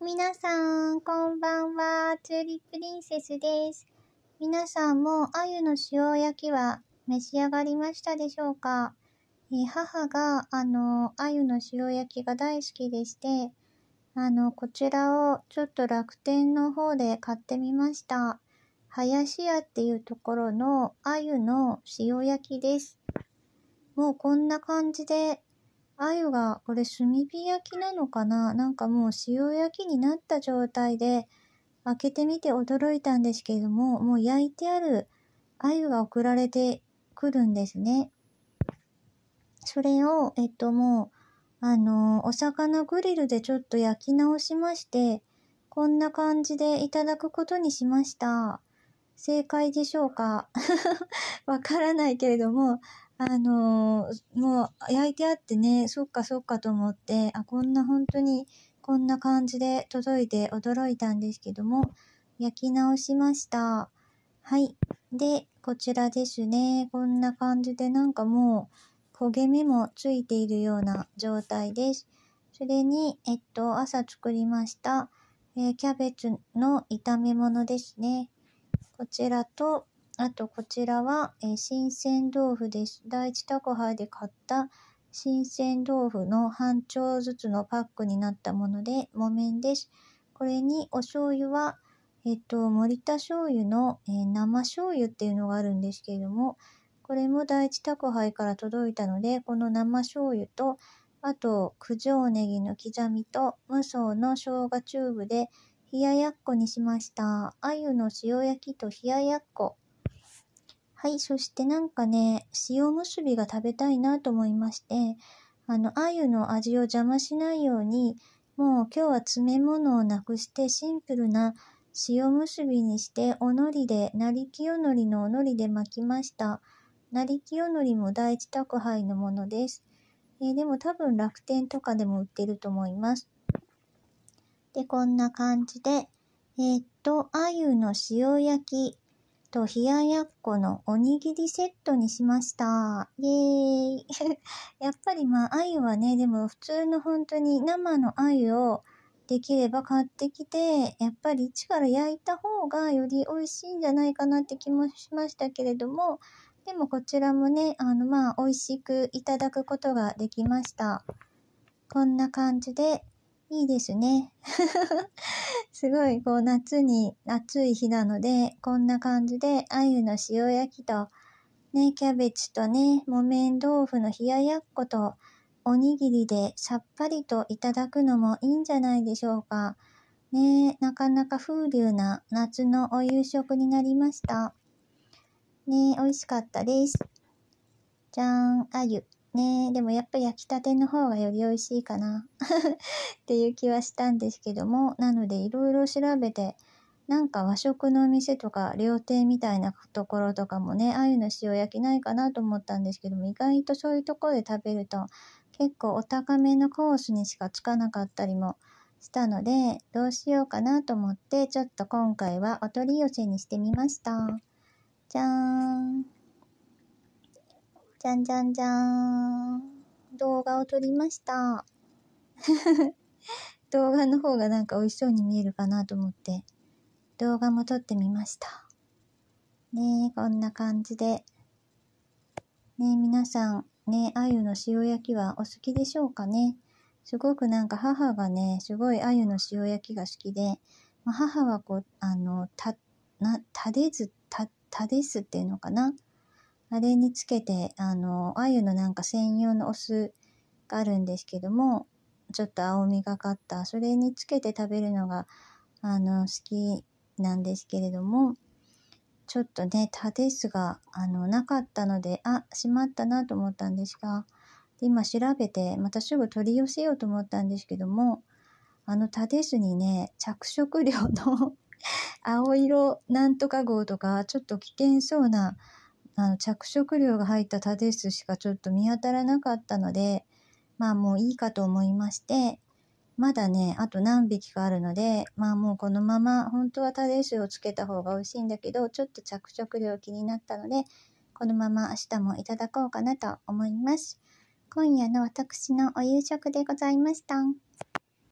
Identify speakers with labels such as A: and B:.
A: 皆さん、こんばんは。チューリップリンセスです。皆さんも、鮎の塩焼きは召し上がりましたでしょうか、えー、母が、あの、鮎の塩焼きが大好きでして、あの、こちらをちょっと楽天の方で買ってみました。林屋っていうところの鮎の塩焼きです。もうこんな感じで鮎が、これ炭火焼きなのかななんかもう塩焼きになった状態で、開けてみて驚いたんですけれども、もう焼いてある鮎が送られてくるんですね。それを、えっともう、あの、お魚グリルでちょっと焼き直しまして、こんな感じでいただくことにしました。正解でしょうか わからないけれども、あのー、もう焼いてあってね、そっかそっかと思って、あ、こんな本当にこんな感じで届いて驚いたんですけども、焼き直しました。はい。で、こちらですね。こんな感じでなんかもう焦げ目もついているような状態です。それに、えっと、朝作りました、えー、キャベツの炒め物ですね。こちらと、あとこちらは、えー、新鮮豆腐です。第一宅配で買った新鮮豆腐の半丁ずつのパックになったもので、木綿です。これにお醤油は、えっと、森田醤油の、えー、生醤油っていうのがあるんですけれども、これも第一宅配から届いたので、この生醤油と、あと、九条ネギの刻みと、無双の生姜チューブで、冷ややっこにしました。鮎の塩焼きと冷ややっこはい、そしてなんかね、塩むすびが食べたいなと思いまして、あの、鮎の味を邪魔しないように、もう今日は詰め物をなくしてシンプルな塩むすびにして、おのりで、成清のりのおのりで巻きました。成清のりも第一宅配のものです。えー、でも多分楽天とかでも売ってると思います。で、こんな感じで、えー、っと、鮎の塩焼きと、冷ややっこのおにぎりセットにしました。イエーイ。やっぱりまあ、鮎はね、でも普通の本当に生の鮎をできれば買ってきて、やっぱり一から焼いた方がより美味しいんじゃないかなって気もしましたけれども、でもこちらもね、あのまあ、美味しくいただくことができました。こんな感じで、いいですね。すごい、こう、夏に、暑い日なので、こんな感じで、鮎の塩焼きと、ね、キャベツとね、木綿豆腐の冷ややっこと、おにぎりでさっぱりといただくのもいいんじゃないでしょうか。ねなかなか風流な夏のお夕食になりました。ね美味しかったです。じゃーん、あゆ。ねでもやっぱ焼きたての方がより美味しいかな っていう気はしたんですけどもなのでいろいろ調べてなんか和食のお店とか料亭みたいなところとかもねあゆの塩焼きないかなと思ったんですけども意外とそういうところで食べると結構お高めのコースにしかつかなかったりもしたのでどうしようかなと思ってちょっと今回はお取り寄せにしてみましたじゃーんじゃんじゃんじゃーん。動画を撮りました。動画の方がなんか美味しそうに見えるかなと思って、動画も撮ってみました。ねえ、こんな感じで。ねえ、皆さん、ねえ、鮎の塩焼きはお好きでしょうかね。すごくなんか母がね、すごい鮎の塩焼きが好きで、まあ、母はこう、あの、た、な、たでず、た、たですっていうのかな。あれにつけて、あの、ゆのなんか専用のお酢があるんですけども、ちょっと青みがかった、それにつけて食べるのが、あの、好きなんですけれども、ちょっとね、タデスが、あの、なかったので、あ、しまったなと思ったんですが、今調べて、またすぐ取り寄せようと思ったんですけども、あの、タデスにね、着色料の 青色なんとか号とか、ちょっと危険そうな、あの着色料が入ったタデスしかちょっと見当たらなかったので、まあもういいかと思いまして、まだね、あと何匹かあるので、まあもうこのまま、本当はタデスをつけた方が美味しいんだけど、ちょっと着色料気になったので、このまま明日もいただこうかなと思います。今夜の私のお夕食でございました。